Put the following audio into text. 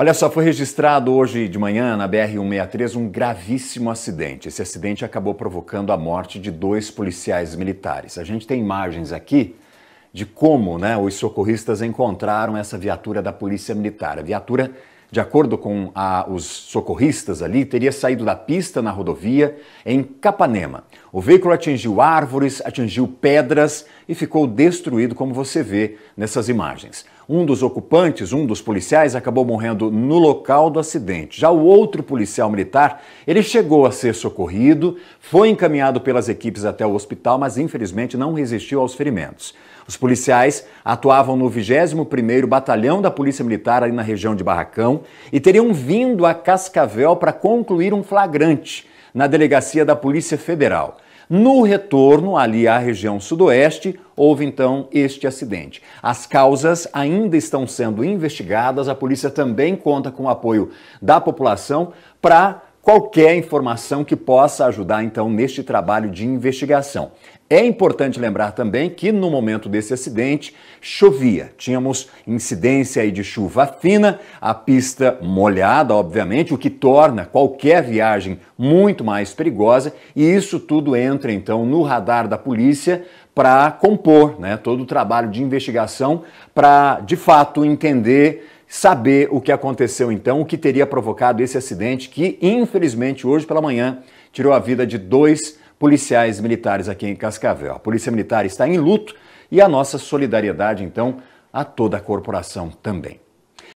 Olha só, foi registrado hoje de manhã na BR-163 um gravíssimo acidente. Esse acidente acabou provocando a morte de dois policiais militares. A gente tem imagens aqui de como né, os socorristas encontraram essa viatura da Polícia Militar. A viatura, de acordo com a, os socorristas ali, teria saído da pista na rodovia em Capanema. O veículo atingiu árvores, atingiu pedras e ficou destruído, como você vê nessas imagens. Um dos ocupantes, um dos policiais, acabou morrendo no local do acidente. Já o outro policial militar, ele chegou a ser socorrido, foi encaminhado pelas equipes até o hospital, mas infelizmente não resistiu aos ferimentos. Os policiais atuavam no 21º Batalhão da Polícia Militar ali na região de Barracão e teriam vindo a Cascavel para concluir um flagrante na delegacia da Polícia Federal. No retorno, ali à região sudoeste, houve então este acidente. As causas ainda estão sendo investigadas, a polícia também conta com o apoio da população para qualquer informação que possa ajudar então neste trabalho de investigação. É importante lembrar também que no momento desse acidente chovia, tínhamos incidência aí de chuva fina, a pista molhada, obviamente, o que torna qualquer viagem muito mais perigosa, e isso tudo entra então no radar da polícia para compor né, todo o trabalho de investigação para de fato entender saber o que aconteceu então, o que teria provocado esse acidente que, infelizmente, hoje pela manhã tirou a vida de dois policiais militares aqui em Cascavel. A Polícia Militar está em luto e a nossa solidariedade, então, a toda a corporação também.